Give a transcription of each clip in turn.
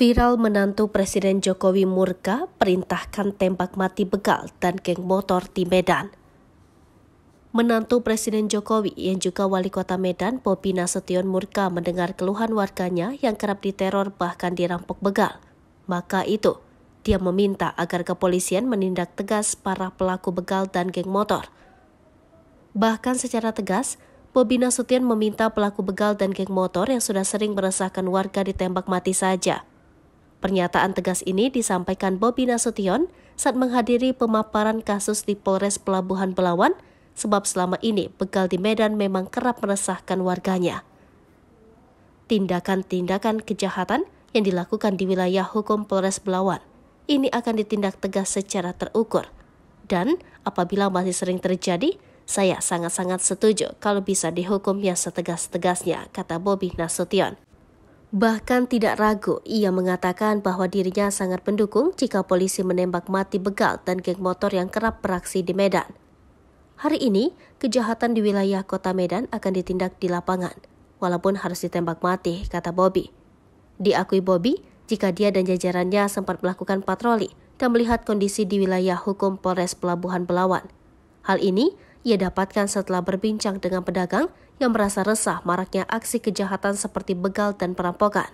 Viral menantu Presiden Jokowi murka perintahkan tembak mati begal dan geng motor di Medan. Menantu Presiden Jokowi yang juga wali kota Medan, Bobi Nasution murka mendengar keluhan warganya yang kerap diteror bahkan dirampok begal. Maka itu, dia meminta agar kepolisian menindak tegas para pelaku begal dan geng motor. Bahkan secara tegas, Bobi Nasution meminta pelaku begal dan geng motor yang sudah sering meresahkan warga ditembak mati saja – Pernyataan tegas ini disampaikan Bobi Nasution saat menghadiri pemaparan kasus di Polres Pelabuhan Belawan sebab selama ini begal di Medan memang kerap meresahkan warganya. Tindakan-tindakan kejahatan yang dilakukan di wilayah hukum Polres Belawan ini akan ditindak tegas secara terukur. Dan apabila masih sering terjadi, saya sangat-sangat setuju kalau bisa dihukum ya setegas-tegasnya, kata Bobby Nasution. Bahkan tidak ragu, ia mengatakan bahwa dirinya sangat pendukung jika polisi menembak mati begal dan geng motor yang kerap beraksi di Medan. Hari ini, kejahatan di wilayah kota Medan akan ditindak di lapangan, walaupun harus ditembak mati, kata Bobby. Diakui Bobby, jika dia dan jajarannya sempat melakukan patroli dan melihat kondisi di wilayah hukum Polres Pelabuhan Belawan. Hal ini ia dapatkan setelah berbincang dengan pedagang yang merasa resah maraknya aksi kejahatan seperti begal dan perampokan.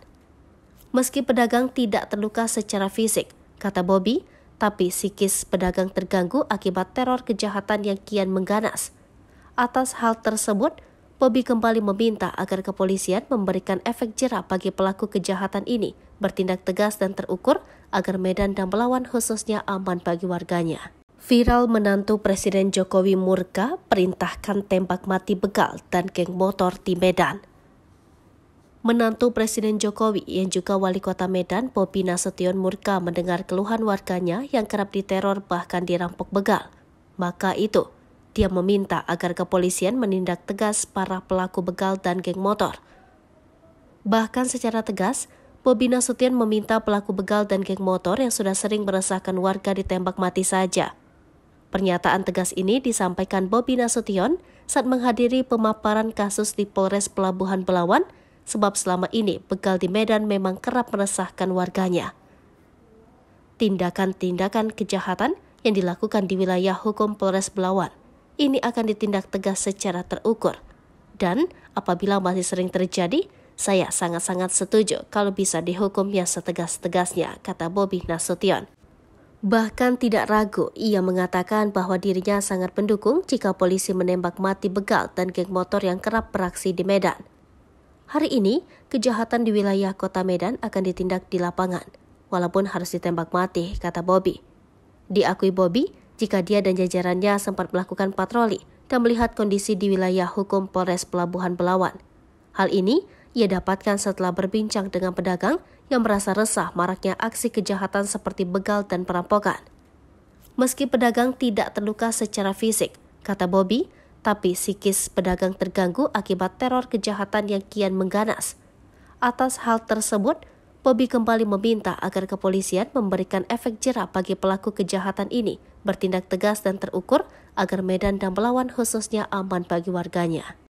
Meski pedagang tidak terluka secara fisik, kata Bobby, tapi psikis pedagang terganggu akibat teror kejahatan yang kian mengganas. Atas hal tersebut, Bobby kembali meminta agar kepolisian memberikan efek jerah bagi pelaku kejahatan ini, bertindak tegas dan terukur agar medan dan melawan khususnya aman bagi warganya. Viral menantu Presiden Jokowi murka perintahkan tembak mati begal dan geng motor di Medan. Menantu Presiden Jokowi yang juga wali kota Medan, Bobi Nasution murka mendengar keluhan warganya yang kerap diteror bahkan dirampok begal. Maka itu, dia meminta agar kepolisian menindak tegas para pelaku begal dan geng motor. Bahkan secara tegas, Bobi Nasution meminta pelaku begal dan geng motor yang sudah sering meresahkan warga ditembak mati saja. Pernyataan tegas ini disampaikan Bobi Nasution saat menghadiri pemaparan kasus di Polres Pelabuhan Belawan sebab selama ini begal di Medan memang kerap meresahkan warganya. Tindakan-tindakan kejahatan yang dilakukan di wilayah hukum Polres Belawan ini akan ditindak tegas secara terukur. Dan apabila masih sering terjadi, saya sangat-sangat setuju kalau bisa dihukum yang setegas-tegasnya, kata Bobi Nasution. Bahkan tidak ragu, ia mengatakan bahwa dirinya sangat mendukung jika polisi menembak mati begal dan geng motor yang kerap beraksi di Medan. Hari ini, kejahatan di wilayah kota Medan akan ditindak di lapangan, walaupun harus ditembak mati, kata Bobby. Diakui Bobby, jika dia dan jajarannya sempat melakukan patroli dan melihat kondisi di wilayah hukum Polres Pelabuhan Belawan. Hal ini ia dapatkan setelah berbincang dengan pedagang yang merasa resah maraknya aksi kejahatan seperti begal dan perampokan. Meski pedagang tidak terluka secara fisik, kata Bobby, tapi psikis pedagang terganggu akibat teror kejahatan yang kian mengganas. Atas hal tersebut, Bobby kembali meminta agar kepolisian memberikan efek jerah bagi pelaku kejahatan ini, bertindak tegas dan terukur agar Medan dan melawan khususnya aman bagi warganya.